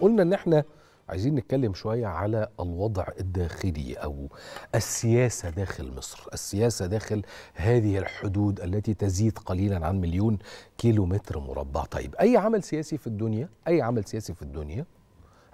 قلنا ان احنا عايزين نتكلم شويه على الوضع الداخلي او السياسه داخل مصر، السياسه داخل هذه الحدود التي تزيد قليلا عن مليون كيلو متر مربع، طيب اي عمل سياسي في الدنيا، اي عمل سياسي في الدنيا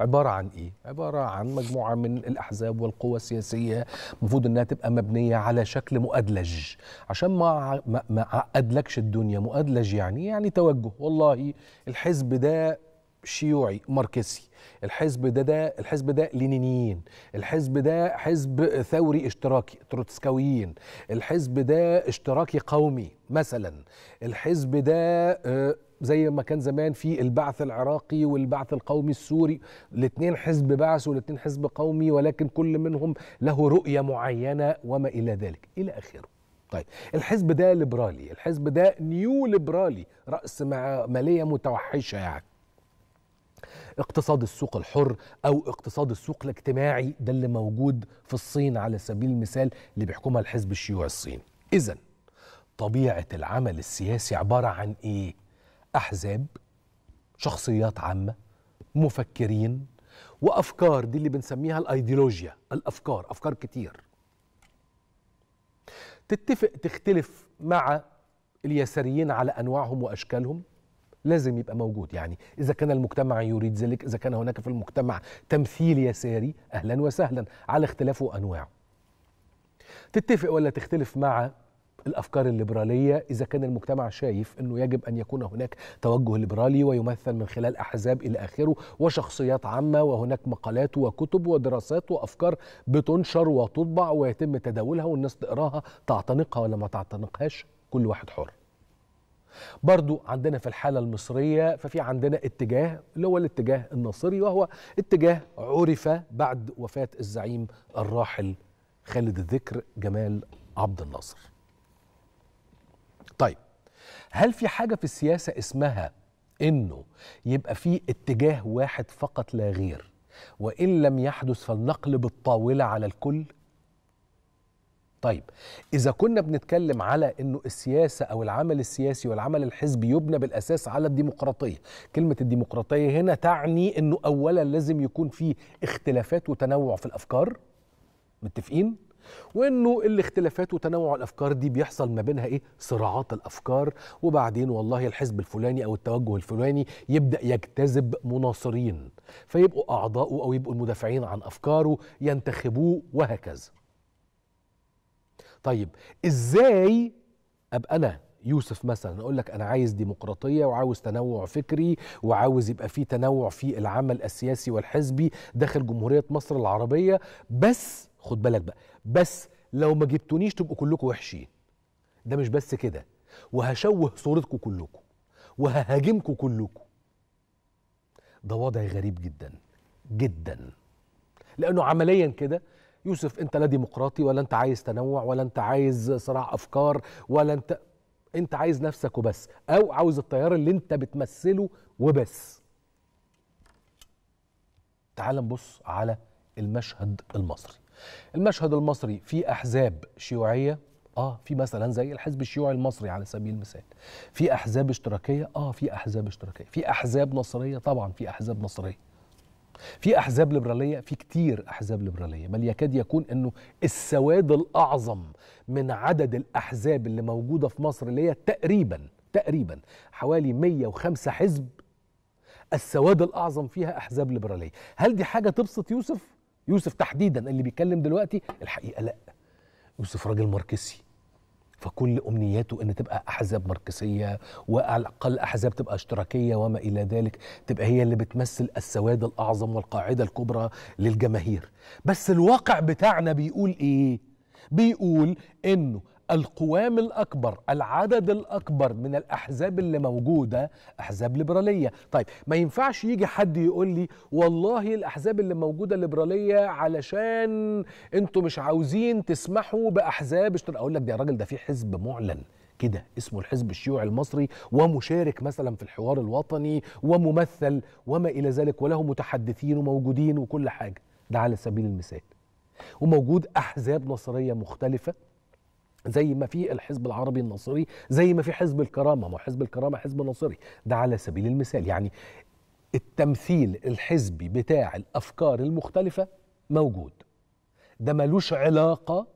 عبارة عن إيه؟ عبارة عن مجموعة من الأحزاب والقوى السياسية المفروض إنها تبقى مبنية على شكل مؤدلج عشان ما ما أدلكش الدنيا مؤدلج يعني يعني توجه والله الحزب ده شيوعي ماركسي الحزب ده ده الحزب ده لينينيين الحزب ده حزب ثوري اشتراكي تروتسكاويين الحزب ده اشتراكي قومي مثلا الحزب ده آه، زي ما كان زمان في البعث العراقي والبعث القومي السوري الاثنين حزب بعث والاثنين حزب قومي ولكن كل منهم له رؤية معينة وما إلى ذلك إلى آخره طيب الحزب ده ليبرالي الحزب ده نيو ليبرالي رأس مالية متوحشة يعني اقتصاد السوق الحر او اقتصاد السوق الاجتماعي ده اللي موجود في الصين على سبيل المثال اللي بيحكمها الحزب الشيوعي الصيني اذا طبيعه العمل السياسي عباره عن ايه احزاب شخصيات عامه مفكرين وافكار دي اللي بنسميها الايديولوجيا الافكار افكار كتير تتفق تختلف مع اليساريين على انواعهم واشكالهم لازم يبقى موجود يعني إذا كان المجتمع يريد ذلك إذا كان هناك في المجتمع تمثيل يساري أهلا وسهلا على اختلافه وأنواعه تتفق ولا تختلف مع الافكار الليبراليه اذا كان المجتمع شايف انه يجب ان يكون هناك توجه ليبرالي ويمثل من خلال احزاب الى اخره وشخصيات عامه وهناك مقالات وكتب ودراسات وافكار بتنشر وتطبع ويتم تداولها والناس تقراها تعتنقها ولا ما تعتنقهاش كل واحد حر برضو عندنا في الحالة المصرية ففي عندنا اتجاه اللي هو الاتجاه الناصري وهو اتجاه عرف بعد وفاة الزعيم الراحل خالد الذكر جمال عبد الناصر طيب هل في حاجة في السياسة اسمها انه يبقى في اتجاه واحد فقط لا غير وان لم يحدث فلنقلب الطاوله على الكل طيب إذا كنا بنتكلم على أنه السياسة أو العمل السياسي والعمل الحزبي يبنى بالأساس على الديمقراطية كلمة الديمقراطية هنا تعني أنه أولا لازم يكون في اختلافات وتنوع في الأفكار متفقين؟ وانه الاختلافات وتنوع الافكار دي بيحصل ما بينها ايه صراعات الافكار وبعدين والله الحزب الفلاني او التوجه الفلاني يبدا يجتذب مناصرين فيبقوا اعضاءه او يبقوا المدافعين عن افكاره ينتخبوه وهكذا طيب ازاي ابقى انا يوسف مثلا اقول لك انا عايز ديمقراطيه وعاوز تنوع فكري وعاوز يبقى في تنوع في العمل السياسي والحزبي داخل جمهوريه مصر العربيه بس خد بالك بقى بس لو ما جبتونيش تبقوا كلكم وحشين ده مش بس كده وهشوه صورتكم كلكم وههاجمكم كلكم ده وضع غريب جدا جدا لانه عمليا كده يوسف انت لا ديمقراطي ولا انت عايز تنوع ولا انت عايز صراع افكار ولا انت انت عايز نفسك وبس او عاوز التيار اللي انت بتمثله وبس تعال نبص على المشهد المصري المشهد المصري في احزاب شيوعيه اه في مثلا زي الحزب الشيوعي المصري على سبيل المثال في احزاب اشتراكيه اه في احزاب اشتراكيه في احزاب نصريه طبعا في احزاب نصريه في احزاب ليبراليه في كتير احزاب ليبراليه بل يكاد يكون انه السواد الاعظم من عدد الاحزاب اللي موجوده في مصر اللي هي تقريبا تقريبا حوالي 105 حزب السواد الاعظم فيها احزاب ليبراليه هل دي حاجه تبسط يوسف يوسف تحديدا اللي بيتكلم دلوقتي الحقيقه لا يوسف راجل ماركسي فكل امنياته ان تبقى احزاب ماركسيه وعلى الاقل احزاب تبقى اشتراكيه وما الى ذلك تبقى هي اللي بتمثل السواد الاعظم والقاعده الكبرى للجماهير بس الواقع بتاعنا بيقول ايه بيقول انه القوام الأكبر العدد الأكبر من الأحزاب اللي موجودة أحزاب ليبرالية طيب ما ينفعش يجي حد يقول لي والله الأحزاب اللي موجودة ليبرالية علشان أنتوا مش عاوزين تسمحوا بأحزاب اشتر أقول لك ده يا راجل ده في حزب معلن كده اسمه الحزب الشيوعي المصري ومشارك مثلا في الحوار الوطني وممثل وما إلى ذلك وله متحدثين وموجودين وكل حاجة ده على سبيل المثال وموجود أحزاب نصرية مختلفة زي ما في الحزب العربي الناصري زي ما في حزب الكرامه ما حزب الكرامه حزب ناصري ده على سبيل المثال يعني التمثيل الحزبي بتاع الافكار المختلفه موجود ده ملوش علاقه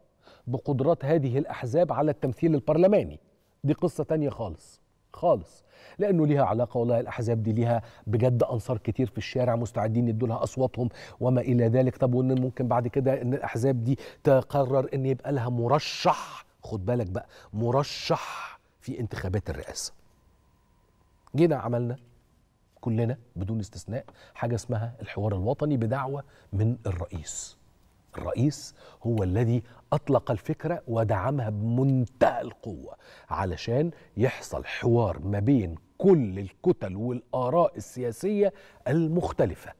بقدرات هذه الاحزاب على التمثيل البرلماني دي قصه تانية خالص خالص لانه ليها علاقه والله الاحزاب دي ليها بجد انصار كتير في الشارع مستعدين يدوا لها اصواتهم وما الى ذلك طب وان ممكن بعد كده ان الاحزاب دي تقرر ان يبقى لها مرشح خد بالك بقى مرشح في انتخابات الرئاسه جينا عملنا كلنا بدون استثناء حاجه اسمها الحوار الوطني بدعوه من الرئيس الرئيس هو الذي اطلق الفكره ودعمها بمنتهى القوه علشان يحصل حوار ما بين كل الكتل والاراء السياسيه المختلفه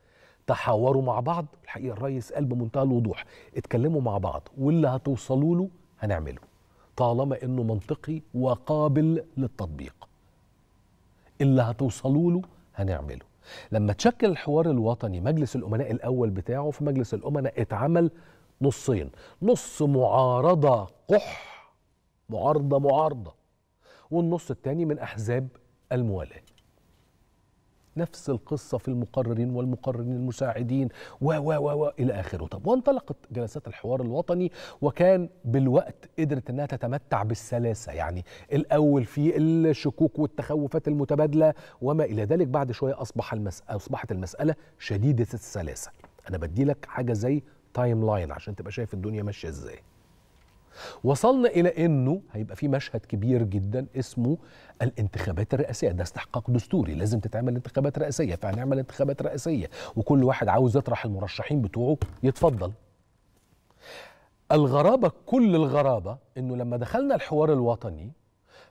تحاوروا مع بعض الحقيقه الرئيس قال بمنتهى الوضوح اتكلموا مع بعض واللي هتوصلوا له هنعمله طالما انه منطقي وقابل للتطبيق اللي هتوصلوا له هنعمله لما تشكل الحوار الوطني مجلس الامناء الاول بتاعه في مجلس الامناء اتعمل نصين نص معارضه قح معارضه معارضه والنص الثاني من احزاب الموالاه نفس القصة في المقررين والمقررين المساعدين و و و و إلى آخره طب وانطلقت جلسات الحوار الوطني وكان بالوقت قدرت أنها تتمتع بالسلاسة يعني الأول في الشكوك والتخوفات المتبادلة وما إلى ذلك بعد شوية أصبح المسألة أصبحت المسألة شديدة السلاسة أنا بدي لك حاجة زي تايم لاين عشان تبقى شايف الدنيا ماشية إزاي وصلنا الى انه هيبقى في مشهد كبير جدا اسمه الانتخابات الرئاسيه ده استحقاق دستوري لازم تتعمل انتخابات رئاسيه فهنعمل انتخابات رئاسيه وكل واحد عاوز يطرح المرشحين بتوعه يتفضل الغرابه كل الغرابه انه لما دخلنا الحوار الوطني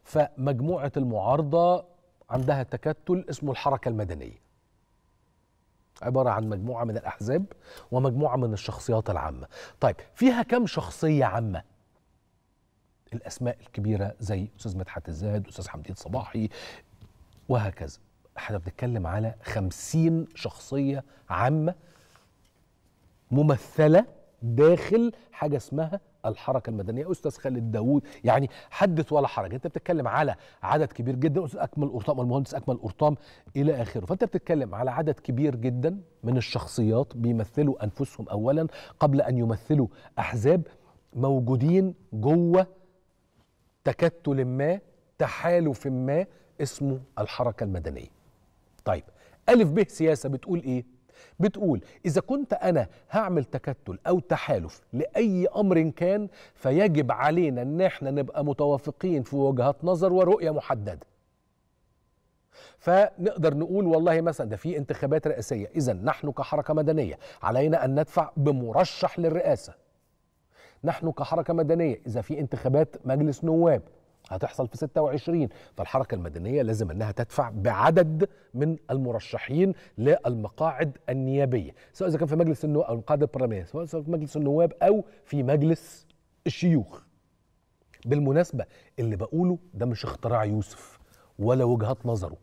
فمجموعه المعارضه عندها تكتل اسمه الحركه المدنيه عبارة عن مجموعة من الأحزاب ومجموعة من الشخصيات العامة طيب فيها كم شخصية عامة الاسماء الكبيره زي استاذ مدحت الزاهد استاذ حمدين صباحي وهكذا احنا بنتكلم على خمسين شخصيه عامه ممثله داخل حاجه اسمها الحركه المدنيه استاذ خالد داوود يعني حدث ولا حرج انت بتتكلم على عدد كبير جدا استاذ اكمل قرطام المهندس اكمل قرطام الى اخره فانت بتتكلم على عدد كبير جدا من الشخصيات بيمثلوا انفسهم اولا قبل ان يمثلوا احزاب موجودين جوه تكتل ما تحالف ما اسمه الحركة المدنية طيب ألف به سياسة بتقول إيه؟ بتقول إذا كنت أنا هعمل تكتل أو تحالف لأي أمر كان فيجب علينا أن احنا نبقى متوافقين في وجهات نظر ورؤية محددة فنقدر نقول والله مثلا ده في انتخابات رئاسية إذا نحن كحركة مدنية علينا أن ندفع بمرشح للرئاسة نحن كحركه مدنيه اذا في انتخابات مجلس نواب هتحصل في 26 فالحركة المدنية لازم أنها تدفع بعدد من المرشحين للمقاعد النيابية سواء إذا كان في مجلس النواب أو القاعدة البرلمانية سواء في مجلس النواب أو في مجلس الشيوخ بالمناسبة اللي بقوله ده مش اختراع يوسف ولا وجهات نظره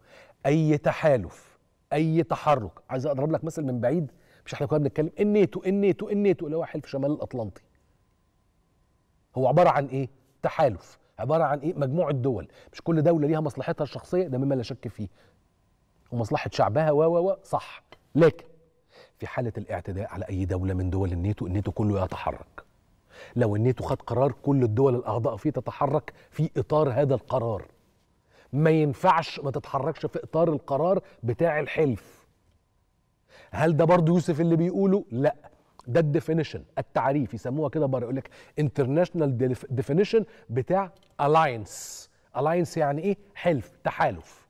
أي تحالف أي تحرك عايز أضرب لك مثل من بعيد مش احنا كنا بنتكلم النيتو النيتو النيتو اللي هو حلف شمال الأطلنطي هو عباره عن ايه تحالف عباره عن ايه مجموعه دول مش كل دوله ليها مصلحتها الشخصيه ده مما لا شك فيه ومصلحه شعبها و و صح لكن في حاله الاعتداء على اي دوله من دول الناتو الناتو كله يتحرك لو الناتو خد قرار كل الدول الاعضاء فيه تتحرك في اطار هذا القرار ما ينفعش ما تتحركش في اطار القرار بتاع الحلف هل ده برضه يوسف اللي بيقوله لا ده الديفينيشن التعريف يسموها كده بره يقول لك انترناشونال ديفينيشن بتاع الاينس الاينس يعني ايه حلف تحالف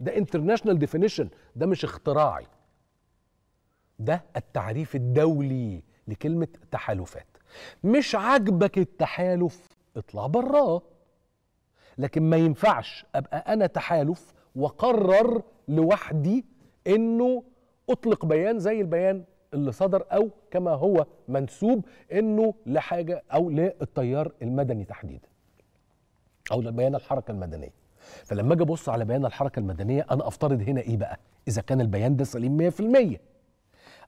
ده انترناشونال ديفينيشن ده مش اختراعي ده التعريف الدولي لكلمه تحالفات مش عاجبك التحالف اطلع براه لكن ما ينفعش ابقى انا تحالف وقرر لوحدي انه اطلق بيان زي البيان اللي صدر او كما هو منسوب انه لحاجه او للتيار المدني تحديدا او لبيان الحركه المدنيه فلما اجي ابص على بيان الحركه المدنيه انا افترض هنا ايه بقى اذا كان البيان ده سليم 100%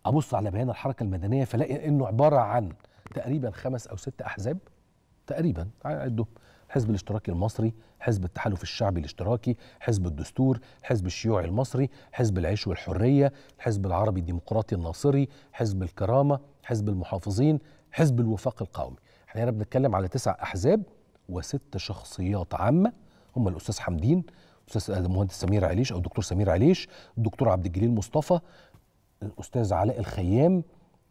ابص على بيان الحركه المدنيه فلاقي انه عباره عن تقريبا خمس او ست احزاب تقريبا عدهم حزب الاشتراكي المصري حزب التحالف الشعبي الاشتراكي حزب الدستور حزب الشيوعي المصري حزب العيش والحرية الحزب العربي الديمقراطي الناصري حزب الكرامة حزب المحافظين حزب الوفاق القومي احنا هنا بنتكلم على تسع أحزاب وست شخصيات عامة هم الأستاذ حمدين أستاذ المهندس سمير عليش أو الدكتور سمير عليش الدكتور عبد الجليل مصطفى الأستاذ علاء الخيام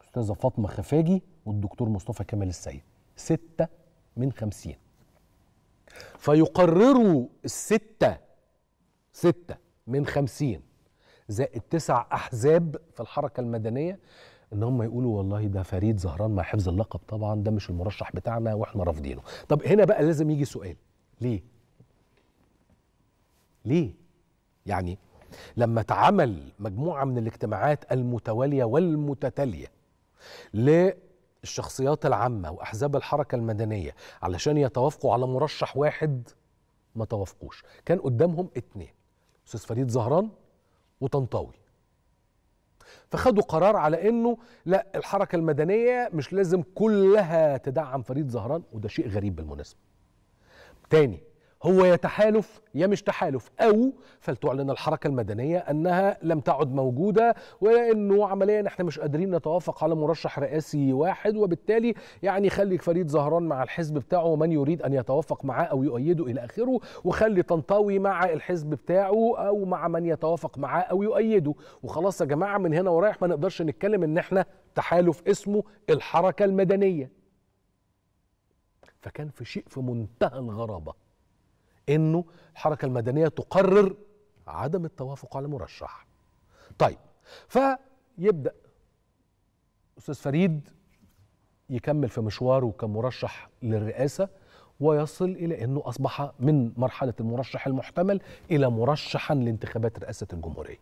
الأستاذة فاطمة خفاجي والدكتور مصطفى كمال السيد ستة من خمسين فيقرروا الستة ستة من خمسين زائد تسع أحزاب في الحركة المدنية ان هم يقولوا والله ده فريد زهران مع حفظ اللقب طبعا ده مش المرشح بتاعنا واحنا رافضينه طب هنا بقى لازم يجي سؤال ليه ليه يعني لما اتعمل مجموعه من الاجتماعات المتواليه والمتتاليه الشخصيات العامة وأحزاب الحركة المدنية علشان يتوافقوا على مرشح واحد ما توافقوش كان قدامهم اتنين أستاذ فريد زهران وطنطاوي فخدوا قرار على انه لا الحركه المدنيه مش لازم كلها تدعم فريد زهران وده شيء غريب بالمناسبه تاني هو يا تحالف يا مش تحالف أو فلتعلن الحركة المدنية أنها لم تعد موجودة وأنه عمليا احنا مش قادرين نتوافق على مرشح رئاسي واحد وبالتالي يعني خلي فريد زهران مع الحزب بتاعه ومن يريد أن يتوافق معاه أو يؤيده إلى آخره وخلي طنطاوي مع الحزب بتاعه أو مع من يتوافق معاه أو يؤيده وخلاص يا جماعة من هنا ورايح ما نقدرش نتكلم إن احنا تحالف اسمه الحركة المدنية فكان في شيء في منتهى الغرابه انه الحركه المدنيه تقرر عدم التوافق على مرشح طيب فيبدا استاذ فريد يكمل في مشواره كمرشح للرئاسه ويصل الى انه اصبح من مرحله المرشح المحتمل الى مرشحا لانتخابات رئاسه الجمهوريه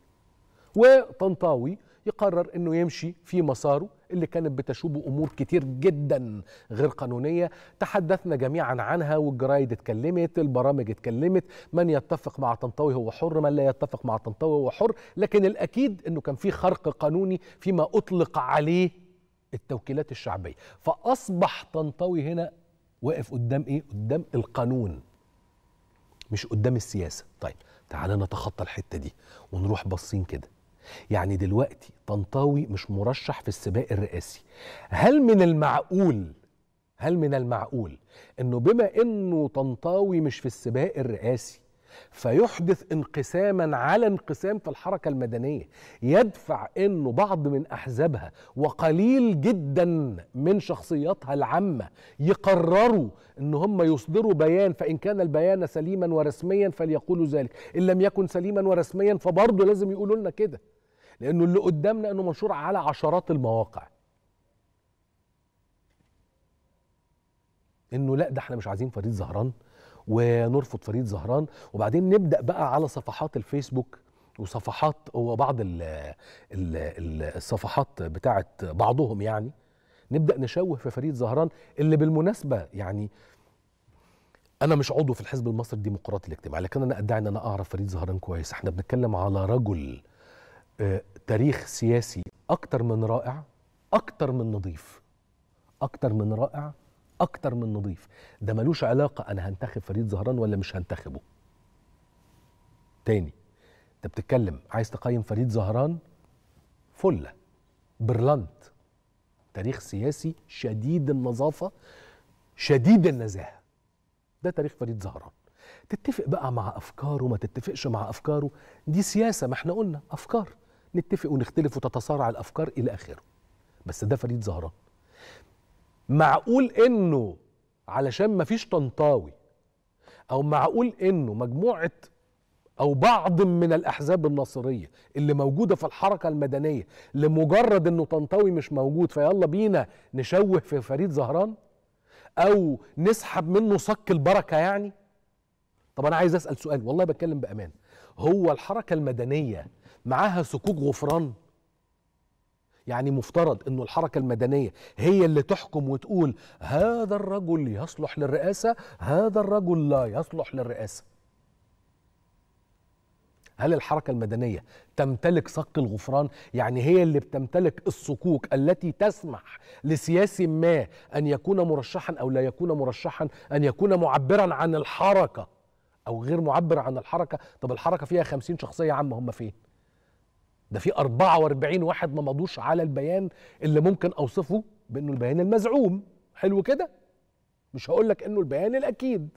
وطنطاوي يقرر انه يمشي في مساره اللي كانت بتشوبه امور كتير جدا غير قانونيه تحدثنا جميعا عنها والجرايد اتكلمت البرامج اتكلمت من يتفق مع طنطاوي هو حر من لا يتفق مع طنطاوي هو حر لكن الاكيد انه كان في خرق قانوني فيما اطلق عليه التوكيلات الشعبيه فاصبح طنطاوي هنا واقف قدام ايه قدام القانون مش قدام السياسه طيب تعالى نتخطى الحته دي ونروح باصين كده يعني دلوقتي طنطاوي مش مرشح في السباق الرئاسي هل من المعقول هل من المعقول انه بما انه طنطاوي مش في السباق الرئاسي فيحدث انقساما على انقسام في الحركه المدنيه يدفع انه بعض من احزابها وقليل جدا من شخصياتها العامه يقرروا ان هم يصدروا بيان فان كان البيان سليما ورسميا فليقولوا ذلك ان لم يكن سليما ورسميا فبرضه لازم يقولوا لنا كده لانه اللي قدامنا انه منشور على عشرات المواقع انه لا ده احنا مش عايزين فريد زهران ونرفض فريد زهران وبعدين نبدا بقى على صفحات الفيسبوك وصفحات وبعض الـ الـ الصفحات بتاعه بعضهم يعني نبدا نشوه في فريد زهران اللي بالمناسبه يعني انا مش عضو في الحزب المصري الديمقراطي الاجتماعي لكن انا ادعي ان انا اعرف فريد زهران كويس احنا بنتكلم على رجل تاريخ سياسي اكتر من رائع اكتر من نظيف اكتر من رائع اكتر من نظيف ده ملوش علاقه انا هنتخب فريد زهران ولا مش هنتخبه تاني انت بتتكلم عايز تقيم فريد زهران فله برلنت تاريخ سياسي شديد النظافه شديد النزاهه ده تاريخ فريد زهران تتفق بقى مع افكاره ما تتفقش مع افكاره دي سياسه ما احنا قلنا افكار نتفق ونختلف وتتصارع الافكار الى اخره بس ده فريد زهران معقول انه علشان ما فيش طنطاوي او معقول انه مجموعه او بعض من الاحزاب الناصريه اللي موجوده في الحركه المدنيه لمجرد انه طنطاوي مش موجود فيلا بينا نشوه في فريد زهران او نسحب منه صك البركه يعني طب انا عايز اسال سؤال والله بتكلم بامان هو الحركه المدنيه معاها صكوك غفران يعني مفترض انه الحركه المدنيه هي اللي تحكم وتقول هذا الرجل يصلح للرئاسه هذا الرجل لا يصلح للرئاسه هل الحركه المدنيه تمتلك صك الغفران يعني هي اللي بتمتلك الصكوك التي تسمح لسياسي ما ان يكون مرشحا او لا يكون مرشحا ان يكون معبرا عن الحركه او غير معبر عن الحركه طب الحركه فيها خمسين شخصيه عامه هم فين ده في 44 واحد ما مضوش على البيان اللي ممكن اوصفه بانه البيان المزعوم حلو كده مش هقول لك انه البيان الاكيد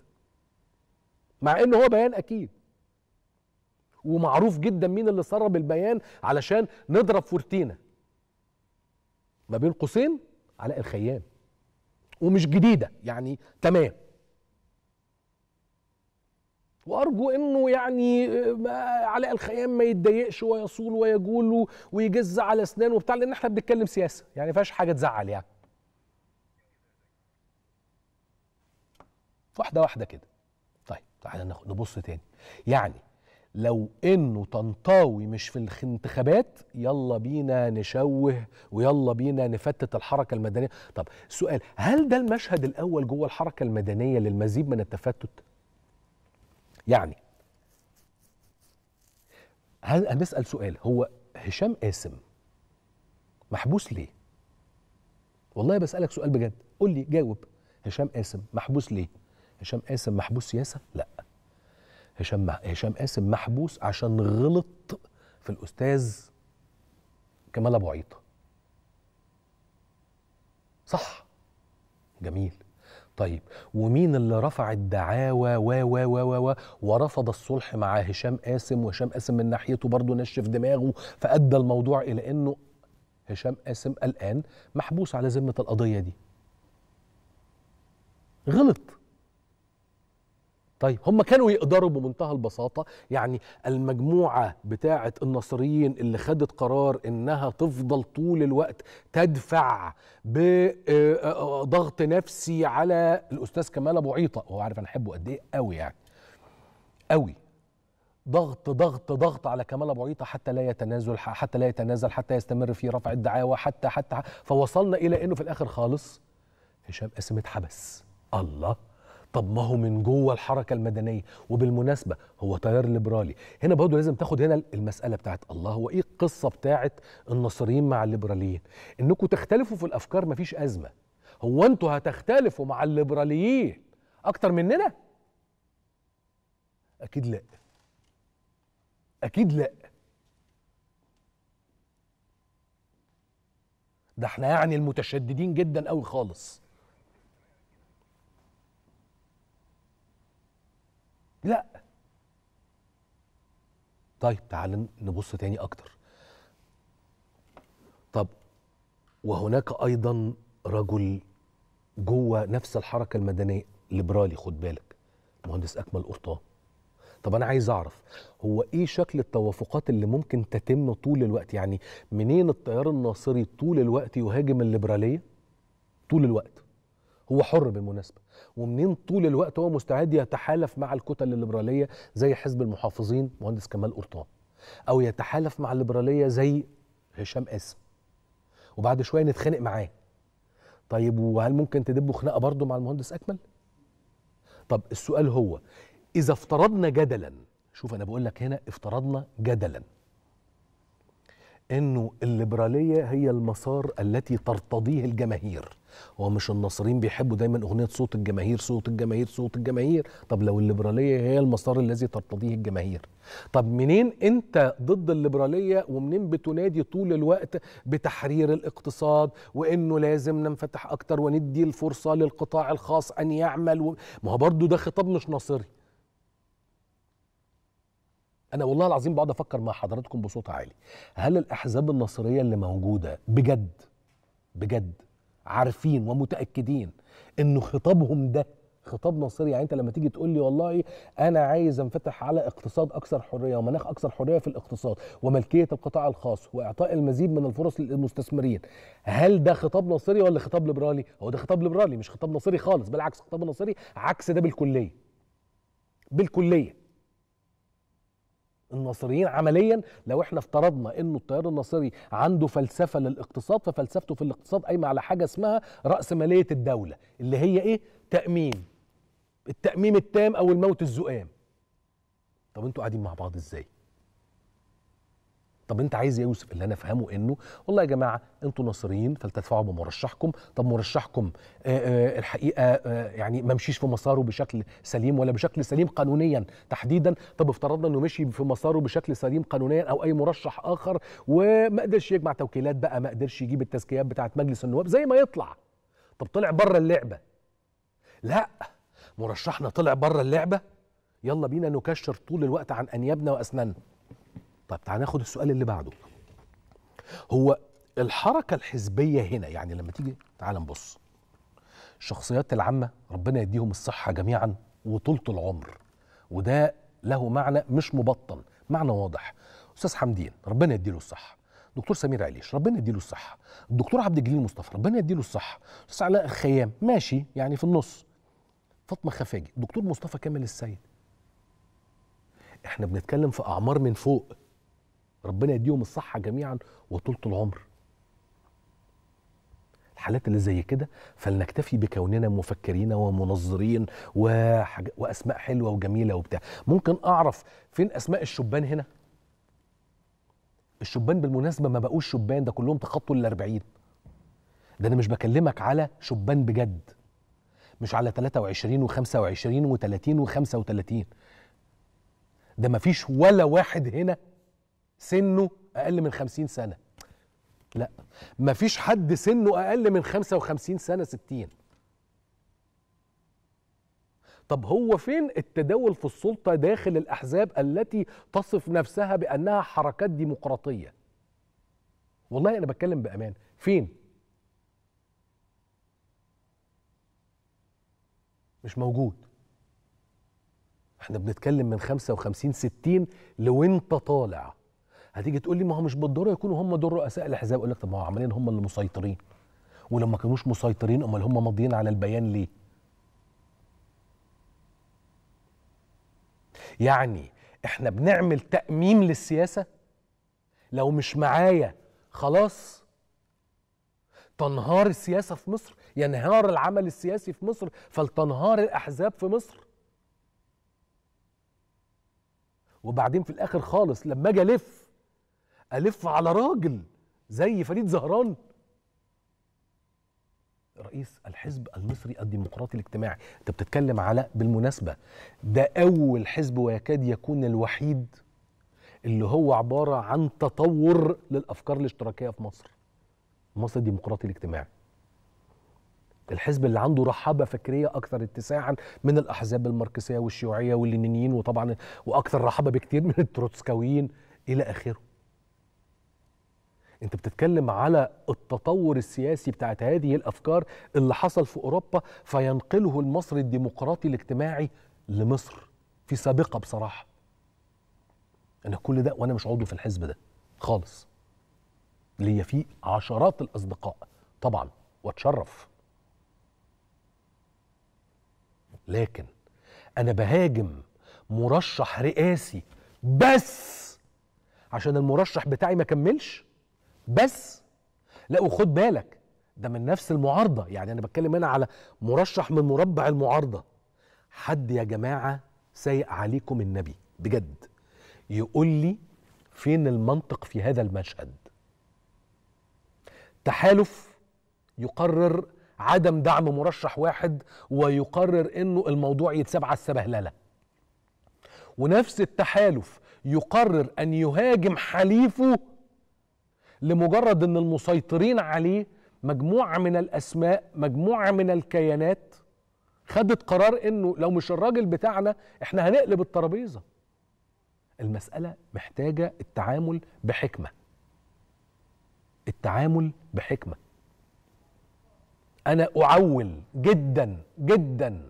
مع انه هو بيان اكيد ومعروف جدا مين اللي سرب البيان علشان نضرب فورتينا ما بين قوسين علاء الخيام ومش جديده يعني تمام وارجو انه يعني آه، علاء الخيام ما يتضايقش ويصول ويجول ويجز على اسنانه وبتاع لان احنا بنتكلم سياسه يعني ما فيهاش حاجه تزعل يعني واحده واحده كده طيب تعالى نبص تاني يعني لو انه طنطاوي مش في الانتخابات يلا بينا نشوه ويلا بينا نفتت الحركه المدنيه طب سؤال هل ده المشهد الاول جوه الحركه المدنيه للمزيد من التفتت يعني هنسال سؤال هو هشام قاسم محبوس ليه؟ والله بسالك سؤال بجد قول لي جاوب هشام قاسم محبوس ليه؟ هشام قاسم محبوس سياسه؟ لا هشام هشام قاسم محبوس عشان غلط في الاستاذ كمال ابو عيطه صح جميل طيب ومين اللي رفع الدعاوى و و و و ورفض الصلح مع هشام قاسم وهشام قاسم من ناحيته برضه نشف دماغه فأدى الموضوع إلى إنه هشام قاسم الآن محبوس على ذمة القضية دي غلط طيب هم كانوا يقدروا بمنتهى البساطة يعني المجموعة بتاعة النصريين اللي خدت قرار إنها تفضل طول الوقت تدفع بضغط آه، آه، آه، نفسي على الأستاذ كمال أبو عيطة هو عارف أنا أحبه قد إيه قوي يعني قوي ضغط ضغط ضغط على كمال ابو عيطه حتى لا يتنازل حتى لا يتنازل حتى يستمر في رفع الدعاوى حتى حتى فوصلنا الى انه في الاخر خالص هشام قاسم اتحبس الله طب ما هو من جوه الحركه المدنيه وبالمناسبه هو تيار ليبرالي هنا برضه لازم تاخد هنا المساله بتاعت الله هو ايه القصه بتاعت النصريين مع الليبراليين انكم تختلفوا في الافكار مفيش ازمه هو انتوا هتختلفوا مع الليبراليين اكتر مننا اكيد لا اكيد لا ده احنا يعني المتشددين جدا قوي خالص لا طيب تعال نبص تاني اكتر طب وهناك ايضا رجل جوه نفس الحركه المدنيه ليبرالي خد بالك مهندس اكمل قرطان طب انا عايز اعرف هو ايه شكل التوافقات اللي ممكن تتم طول الوقت يعني منين التيار الناصري طول الوقت يهاجم الليبراليه طول الوقت هو حر بالمناسبه ومنين طول الوقت هو مستعد يتحالف مع الكتل الليبراليه زي حزب المحافظين مهندس كمال قرطان او يتحالف مع الليبراليه زي هشام قاسم وبعد شويه نتخانق معاه طيب وهل ممكن تدبوا خناقه برضه مع المهندس اكمل طب السؤال هو اذا افترضنا جدلا شوف انا بقول لك هنا افترضنا جدلا انه الليبراليه هي المسار التي ترتضيه الجماهير هو مش الناصرين بيحبوا دايما اغنيه صوت الجماهير صوت الجماهير صوت الجماهير طب لو الليبراليه هي المسار الذي ترتضيه الجماهير طب منين انت ضد الليبراليه ومنين بتنادي طول الوقت بتحرير الاقتصاد وانه لازم ننفتح اكتر وندي الفرصه للقطاع الخاص ان يعمل و... ما هو برضه ده خطاب مش ناصري انا والله العظيم بقعد افكر مع حضراتكم بصوت عالي هل الاحزاب الناصريه اللي موجوده بجد بجد عارفين ومتاكدين ان خطابهم ده خطاب ناصري يعني انت لما تيجي تقول لي والله انا عايز انفتح على اقتصاد اكثر حريه ومناخ اكثر حريه في الاقتصاد وملكيه القطاع الخاص واعطاء المزيد من الفرص للمستثمرين هل ده خطاب ناصري ولا خطاب ليبرالي هو ده خطاب ليبرالي مش خطاب ناصري خالص بالعكس خطاب ناصري عكس ده بالكليه بالكليه الناصريين عمليا لو احنا افترضنا انه التيار الناصري عنده فلسفه للاقتصاد ففلسفته في الاقتصاد قايمه على حاجه اسمها راسماليه الدوله اللي هي ايه تاميم التاميم التام او الموت الزؤام طب انتوا قاعدين مع بعض ازاي طب انت عايز ايه يوسف اللي انا افهمه انه والله يا جماعه انتوا ناصريين فلتدفعوا بمرشحكم طب مرشحكم آآ آه، آآ آه، الحقيقه آآ آه، يعني ما مشيش في مساره بشكل سليم ولا بشكل سليم قانونيا تحديدا طب افترضنا انه مشي في مساره بشكل سليم قانونيا او اي مرشح اخر وما قدرش يجمع توكيلات بقى ما قدرش يجيب التزكيات بتاعه مجلس النواب زي ما يطلع طب طلع بره اللعبه لا مرشحنا طلع بره اللعبه يلا بينا نكشر طول الوقت عن انيابنا واسناننا طب تعال ناخد السؤال اللي بعده هو الحركه الحزبيه هنا يعني لما تيجي تعال نبص الشخصيات العامه ربنا يديهم الصحه جميعا وطولة العمر وده له معنى مش مبطن معنى واضح استاذ حمدين ربنا يديله الصحه دكتور سمير عليش ربنا يديله الصحه الدكتور عبد الجليل مصطفى ربنا يديله الصحه استاذ علاء خيام ماشي يعني في النص فاطمه خفاجي دكتور مصطفى كامل السيد احنا بنتكلم في اعمار من فوق ربنا يديهم الصحه جميعا وطولة العمر الحالات اللي زي كده فلنكتفي بكوننا مفكرين ومنظرين وحاج... واسماء حلوه وجميله وبتاع ممكن اعرف فين اسماء الشبان هنا الشبان بالمناسبه ما بقوش شبان ده كلهم تخطوا ال 40 ده انا مش بكلمك على شبان بجد مش على 23 و25 و30 و35 ده ما فيش ولا واحد هنا سنه اقل من 50 سنه لا مفيش حد سنه اقل من 55 سنه 60 طب هو فين التداول في السلطه داخل الاحزاب التي تصف نفسها بانها حركات ديمقراطيه والله انا بتكلم بامان فين مش موجود احنا بنتكلم من 55 60 لو انت طالع هتيجي تقول لي ما هو مش بالضروره يكونوا هم دول رؤساء الاحزاب اقول لك طب ما هو عمليا هم اللي مسيطرين ولو ما كانوش مسيطرين امال هم ماضيين على البيان ليه يعني احنا بنعمل تأميم للسياسة لو مش معايا خلاص تنهار السياسة في مصر ينهار العمل السياسي في مصر فلتنهار الأحزاب في مصر وبعدين في الآخر خالص لما أجي ألف الف على راجل زي فريد زهران رئيس الحزب المصري الديمقراطي الاجتماعي انت بتتكلم على بالمناسبه ده اول حزب ويكاد يكون الوحيد اللي هو عباره عن تطور للافكار الاشتراكيه في مصر مصر الديمقراطي الاجتماعي الحزب اللي عنده رحابه فكريه اكثر اتساعا من الاحزاب الماركسيه والشيوعيه واللينينيين وطبعا واكثر رحابه بكتير من التروتسكاويين الى اخره انت بتتكلم على التطور السياسي بتاعت هذه الافكار اللي حصل في اوروبا فينقله المصر الديمقراطي الاجتماعي لمصر في سابقه بصراحه انا كل ده وانا مش عضو في الحزب ده خالص ليا فيه عشرات الاصدقاء طبعا واتشرف لكن انا بهاجم مرشح رئاسي بس عشان المرشح بتاعي ما كملش بس لا وخد بالك ده من نفس المعارضه يعني انا بتكلم هنا على مرشح من مربع المعارضه حد يا جماعه سايق عليكم النبي بجد يقول لي فين المنطق في هذا المشهد تحالف يقرر عدم دعم مرشح واحد ويقرر انه الموضوع يتساب على السبهلله ونفس التحالف يقرر ان يهاجم حليفه لمجرد ان المسيطرين عليه مجموعه من الاسماء مجموعه من الكيانات خدت قرار انه لو مش الراجل بتاعنا احنا هنقلب الترابيزه المساله محتاجه التعامل بحكمه التعامل بحكمه انا اعول جدا جدا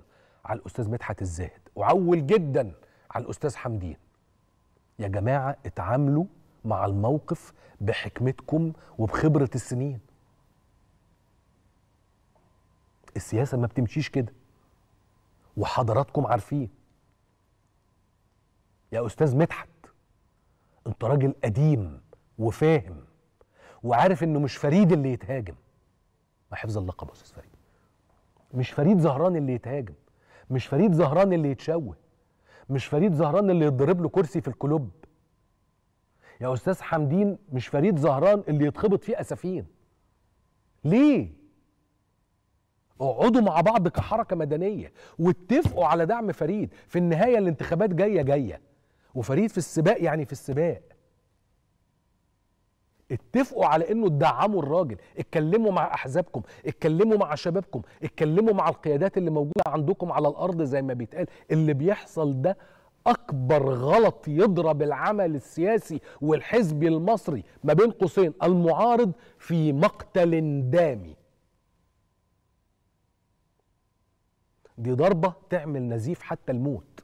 على الاستاذ مدحت الزاهد اعول جدا على الاستاذ حمدين يا جماعه اتعاملوا مع الموقف بحكمتكم وبخبرة السنين السياسة ما بتمشيش كده وحضراتكم عارفين يا أستاذ مدحت أنت راجل قديم وفاهم وعارف إنه مش فريد اللي يتهاجم مع حفظ اللقب يا أستاذ فريد مش فريد زهران اللي يتهاجم مش فريد زهران اللي يتشوه مش فريد زهران اللي يتضرب له كرسي في الكلوب يا استاذ حمدين مش فريد زهران اللي يتخبط فيه اسفين ليه اقعدوا مع بعض كحركه مدنيه واتفقوا على دعم فريد في النهايه الانتخابات جايه جايه وفريد في السباق يعني في السباق اتفقوا على انه تدعموا الراجل اتكلموا مع احزابكم اتكلموا مع شبابكم اتكلموا مع القيادات اللي موجوده عندكم على الارض زي ما بيتقال اللي بيحصل ده اكبر غلط يضرب العمل السياسي والحزبي المصري ما بين قوسين المعارض في مقتل دامي دي ضربه تعمل نزيف حتى الموت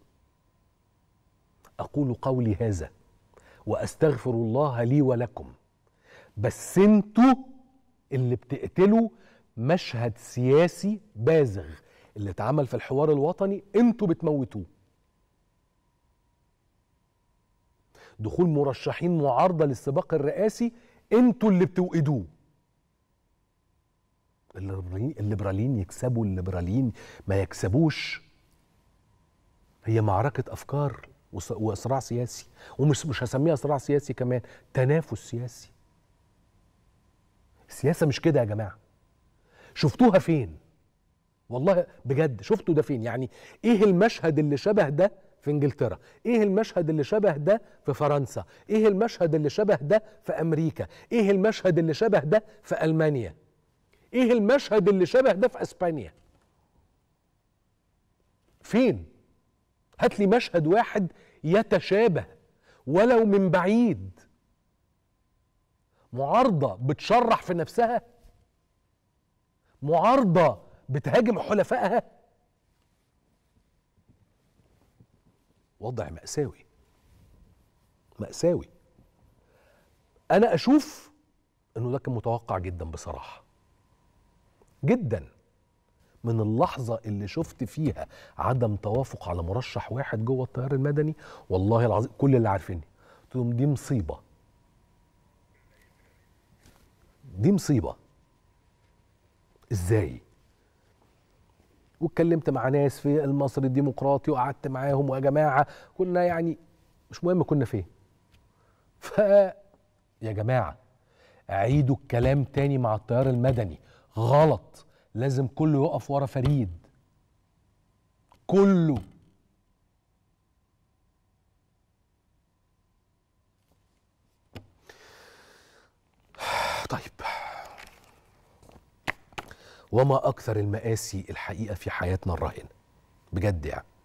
اقول قولي هذا واستغفر الله لي ولكم بس انتوا اللي بتقتلوا مشهد سياسي بازغ اللي اتعمل في الحوار الوطني انتوا بتموتوه دخول مرشحين معارضه للسباق الرئاسي انتوا اللي بتوقدوه الليبراليين الليبراليين يكسبوا الليبراليين ما يكسبوش هي معركه افكار وصراع سياسي ومش مش هسميها صراع سياسي كمان تنافس سياسي السياسه مش كده يا جماعه شفتوها فين والله بجد شفتوا ده فين يعني ايه المشهد اللي شبه ده في انجلترا ايه المشهد اللي شبه ده في فرنسا ايه المشهد اللي شبه ده في امريكا ايه المشهد اللي شبه ده في المانيا ايه المشهد اللي شبه ده في اسبانيا فين هات لي مشهد واحد يتشابه ولو من بعيد معارضه بتشرح في نفسها معارضه بتهاجم حلفائها وضع مأساوي مأساوي أنا أشوف إنه ده كان متوقع جدا بصراحة جدا من اللحظة اللي شفت فيها عدم توافق على مرشح واحد جوه التيار المدني والله العظيم كل اللي عارفيني قلت لهم دي مصيبة دي مصيبة ازاي واتكلمت مع ناس في المصري الديمقراطي وقعدت معاهم ويا جماعه كنا يعني مش مهم كنا فين ف يا جماعه عيدوا الكلام تاني مع التيار المدني غلط لازم كله يقف ورا فريد كله وما أكثر المآسي الحقيقة في حياتنا الراهنة بجد يعني